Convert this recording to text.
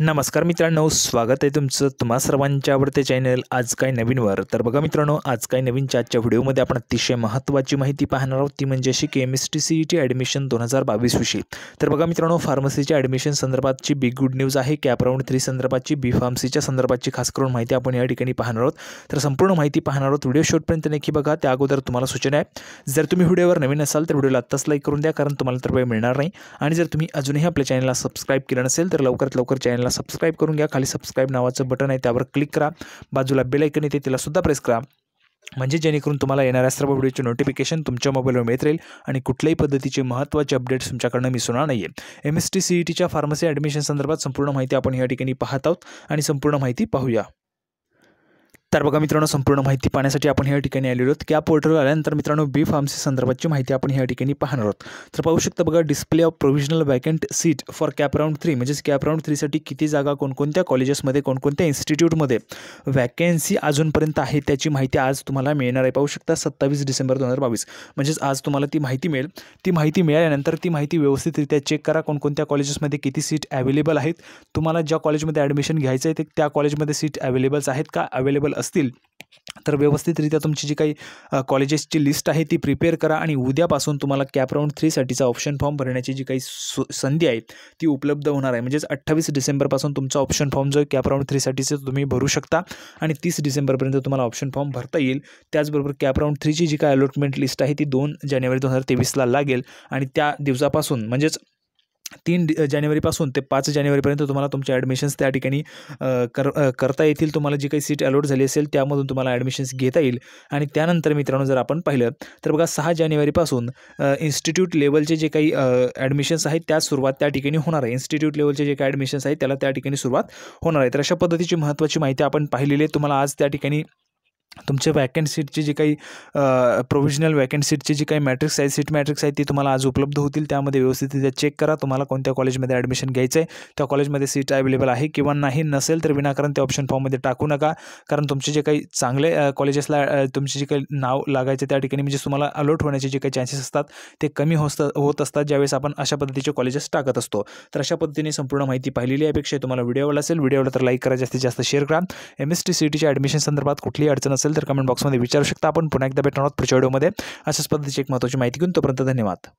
नमस्कार मित्रांनो स्वागत आहे तुमचं तुम्हा सर्वांच्या आवडते चॅनल आज काय नवीनवर तर बघा मित्रांनो आज काय नवीनच्या आजच्या व्हिडिओमध्ये आपण अतिशय महत्त्वाची माहिती पाहणार आहोत ती म्हणजे अशी chemistry C E T admission दोन हजार बावीसविषयी तर बघा मित्रांनो फार्मसीच्या ॲडमिशन संदर्भातची बिग गुड न्यूज आहे कॅप राऊंड थ्री संदर्भातची बी फार्मसीच्या संदर्भातची खास करून माहिती आपण या ठिकाणी पाहणार आहोत तर संपूर्ण माहिती पाहणार आहोत व्हिडिओ शूटपर्यंत नक्की बघा त्या अगोदर तुम्हाला सूचना आहे जर तुम्ही व्हिडिओवर नवीन असाल तर व्हिडिओला आत्ताच लाईक करून द्या कारण तुम्हाला तर वेळ मिळणार नाही आणि जर तुम्ही अजूनही आपल्या चॅनलला सबस्क्राईब केलं नसेल तर लवकरात लवकर चॅनल चॅनलला सबस्क्राईब करून घ्या खाली सबस्क्राईब नावाचं बटन आहे त्यावर क्लिक करा बाजूला बेलायकन येते त्यालासुद्धा प्रेस करा म्हणजे जेणेकरून तुम्हाला येणाऱ्या सर्व व्हिडिओचे नोटिफिकेशन तुमच्या मोबाईलवर मिळत राहील आणि कुठल्याही पद्धतीचे महत्त्वाचे अपडेट्स तुमच्याकडनं मिस होणार नाही आहे M S T C E टीच्या फार्मसी ॲडमिशन संदर्भात संपूर्ण माहिती आपण या ठिकाणी पाहत आहोत आणि संपूर्ण माहिती पाहूया तर बघा मित्रांनो संपूर्ण माहिती पाहण्यासाठी आपण या ठिकाणी आलेलो आहोत की या पोर्टलवर आल्यानंतर मित्रांनो बी फार्मसी संदर्भाची माहिती आपण या ठिकाणी पाहणार आहोत तर पाहू शकता बघा display of provisional vacant seat for cap round three म्हणजेच कॅप राऊंड थ्रीसाठी किती जागा कोणकोणत्या कॉलेजेसमध्ये कोणकोणत्या इन्स्टिट्यूटमध्ये वॅकन्सी अजूनपर्यंत आहे त्याची माहिती आज तुम्हाला मिळणार आहे पाहू शकता सत्तावीस डिसेंबर दोन हजार बावीस म्हणजेच आज तुम्हाला ती माहिती मिळेल ती माहिती मिळाल्यानंतर ती माहिती व्यवस्थितरित्या चेक करा कोणकोणत्या कॉलेजेसमध्ये किती सीट अवेलेबल आहेत तुम्हाला ज्या कॉलेजमध्ये ॲडमिशन घ्यायचं आहे ते त्या कॉलेजमध्ये सीट अवेलेबल्स आहेत का अवेलेबल असतील तर व्यवस्थितरित्या तुमची जी काही कॉलेजेसची लिस्ट आहे ती प्रिपेअर करा आणि उद्यापासून तुम्हाला कॅप राऊंड थ्रीसाठीचा ऑप्शन फॉर्म भरण्याची जी काही संधी आहे ती उपलब्ध होणार आहे म्हणजेच अठ्ठावीस डिसेंबरपासून तुमचा ऑप्शन फॉर्म जो कॅप राऊंड थ्रीसाठीचे तुम्ही भरू शकता आणि तीस डिसेंबरपर्यंत तुम्हाला ऑप्शन फॉर्म भरता येईल त्याचबरोबर कॅप राऊंड थ्रीची जी काही अलॉटमेंट लिस्ट आहे ती दोन जानेवारी दोन हजार तेवीसला लागेल आणि त्या दिवसापासून म्हणजेच तीन जानेवारीपासून ते पाच जानेवारीपर्यंत तुम्हाला तुमच्या ॲडमिशन्स त्या ठिकाणी कर करता येतील तुम्हाला जी काही सीट अलॉट झाली असेल त्यामधून तुम्हाला ॲडमिशन्स घेता येईल आणि त्यानंतर मित्रांनो जर आपण पाहिलं तर बघा सहा जानेवारीपासून इन्स्टिट्यूट लेवलचे जे काही ॲडमिशन्स आहेत त्या सुरुवात त्या ठिकाणी होणार आहे इन्स्टिट्यूट लेवलचे जे काही ॲडमिशन्स आहेत त्याला त्या ठिकाणी सुरुवात होणार आहे तर अशा पद्धतीची महत्त्वाची माहिती आपण पाहिलेली आहे तुम्हाला आज त्या ठिकाणी तुमचे वॅकंट सीटची जी काही प्रोव्हिजनल वॅकंट सीटची जी काही मॅट्रिक्स आहे सीट मॅट्रिक्स आहे ती तुम्हाला आज उपलब्ध होतील त्यामध्ये व्यवस्थित व्यवस्थितरित्या चेक करा तुम्हाला कोणत्या कॉलेजमध्ये ॲडमिशन घ्यायचं आहे त्या कॉलेजमध्ये सीट अवेलेबल आहे किंवा नाही नसेल तर विनाकारण ते ऑप्शन फॉर्ममध्ये टाकू नका कारण तुमचे जे काही चांगले कॉलेजेसला तुमचे जे काही नाव लागायचे त्या ठिकाणी म्हणजे तुम्हाला अलर्ट होण्याचे जे काही चान्सेस असतात ते कमी होत होत असतात ज्यावेळेस आपण अशा पद्धतीचे कॉलेजेस टाकत असतो तर अशा पद्धतीने संपूर्ण माहिती पाहिलेली अपेक्षा तुम्हाला व्हिडिओ आवडला असेल व्हिडिओला तर लाईक करा जास्तीत जास्त शेअर करा एम एस टी सी टीच्या ॲडमिशन संदर्भात कुठलीही अडचण असेल असेल तर कमेंट बॉक्समध्ये विचारू शकता आपण पुन्हा एकदा भेटणार आहोत पुढच्या व्हिडिओमध्ये अशाच पद्धतीची एक महत्त्वाची माहिती घेऊन तोपर्यंत धन्यवाद